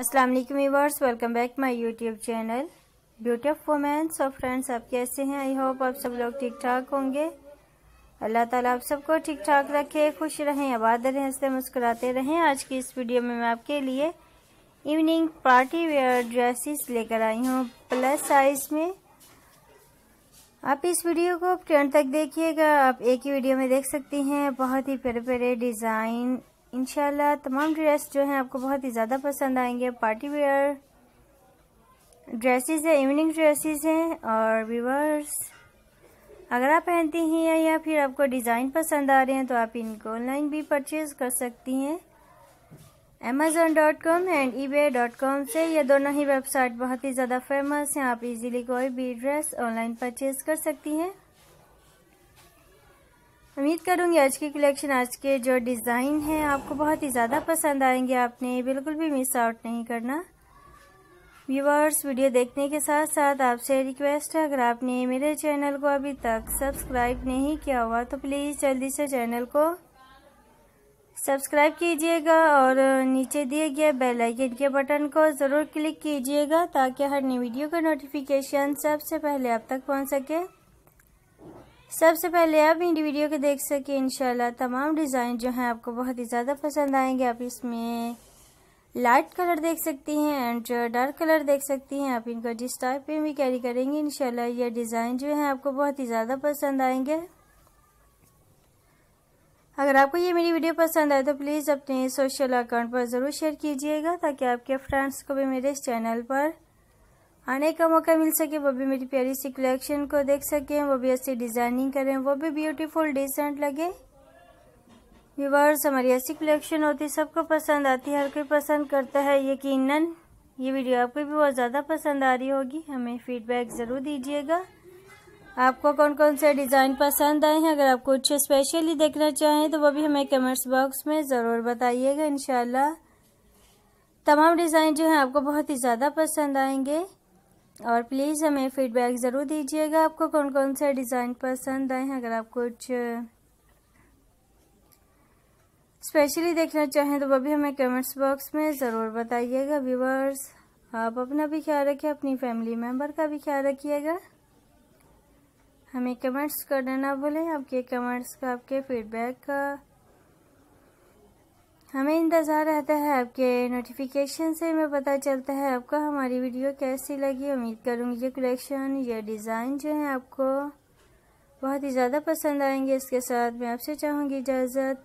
अस्सलाम वालेकुम viewers welcome back my YouTube channel beauty of women friends आप कैसे हैं आई होप आप सब लोग ठीक ठाक होंगे अल्लाह ताला आप सबको ठीक ठाक रखे खुश रहें आबाद रहें हंसते मुस्कुराते रहें आज की इस वीडियो में मैं आपके लिए इवनिंग पार्टी वेयर ड्रेसेस लेकर आई हूँ प्लस साइज में आप इस वीडियो को ट्रेंड तक देखिएगा आप एक ही वीडियो में देख सकती हैं बहुत ही प्यारे प्यारे डिज़ाइन इनशाला तमाम ड्रेस जो हैं आपको बहुत ही ज़्यादा पसंद आएंगे पार्टी वेयर ड्रेसेस है इवनिंग ड्रेसेस हैं और व्यूवर्स अगर आप पहनती हैं या फिर आपको डिज़ाइन पसंद आ रहे हैं तो आप इनको ऑनलाइन भी परचेज कर सकती हैं Amazon dot com and eBay dot com से ये दोनों ही वेबसाइट बहुत ही ज़्यादा फेमस हैं आप इजीली कोई भी ड्रेस ऑनलाइन परचेज कर सकती हैं उम्मीद करूंगी आज की कलेक्शन आज के जो डिज़ाइन है आपको बहुत ही ज़्यादा पसंद आएंगे आपने बिल्कुल भी मिस आउट नहीं करना व्यूवर्स वीडियो देखने के साथ साथ आपसे रिक्वेस्ट है अगर आपने मेरे चैनल को अभी तक सब्सक्राइब नहीं किया हुआ तो प्लीज़ जल्दी से चैनल को सब्सक्राइब कीजिएगा और नीचे दिए गए बेल आइकन के बटन को ज़रूर क्लिक कीजिएगा ताकि हर नई वीडियो का नोटिफिकेशन सबसे पहले आप तक पहुंच सके सबसे पहले आप मेरी वीडियो को देख सके इनशाला तमाम डिज़ाइन जो हैं आपको बहुत ही ज़्यादा पसंद आएंगे आप इसमें लाइट कलर देख सकती हैं एंड जो डार्क कलर देख सकती हैं आप इनको जिस टाइप पे भी कैरी करेंगे इनशाला ये डिज़ाइन जो है आपको बहुत ही ज़्यादा पसंद आएंगे अगर आपको ये मेरी वीडियो पसंद आए तो प्लीज़ अपने सोशल अकाउंट पर ज़रूर शेयर कीजिएगा ताकि आपके फ्रेंड्स को भी मेरे इस चैनल पर आने का मौका मिल सके वो भी मेरी प्यारी सी कलेक्शन को देख सकें वो भी ऐसी डिज़ाइनिंग करें वो भी ब्यूटीफुल डिसेंट लगे व्यूवर्स हमारी ऐसी कलेक्शन होती सबको पसंद आती है हर कोई पसंद करता है यकीनन ये वीडियो आपको भी बहुत ज़्यादा पसंद आ रही होगी हमें फीडबैक ज़रूर दीजिएगा आपको कौन कौन से डिज़ाइन पसंद आए हैं अगर आप कुछ स्पेशली देखना चाहें तो वो भी हमें कमेंट्स बॉक्स में ज़रूर बताइएगा इन तमाम डिज़ाइन जो हैं आपको बहुत ही ज़्यादा पसंद आएंगे और प्लीज़ हमें फीडबैक ज़रूर दीजिएगा आपको कौन कौन से डिज़ाइन पसंद आए हैं अगर आप कुछ स्पेशली देखना चाहें तो वह भी हमें कमेंट्स बॉक्स में ज़रूर बताइएगा व्यूवर्स आप अपना भी ख्याल रखें अपनी फैमिली मेम्बर का भी ख्याल रखिएगा हमें कमेंट्स करना ना भूलें आपके कमेंट्स का आपके फीडबैक का हमें इंतज़ार रहता है आपके नोटिफिकेशन से हमें पता चलता है आपको हमारी वीडियो कैसी लगी उम्मीद करूँगी ये कलेक्शन या डिज़ाइन जो है आपको बहुत ही ज़्यादा पसंद आएंगे इसके साथ मैं आपसे चाहूँगी इजाज़त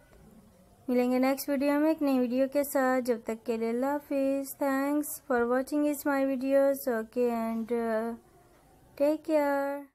मिलेंगे नेक्स्ट वीडियो में एक नई वीडियो के साथ जब तक के लिए हाफिज़ thanks for watching is my videos okay and take care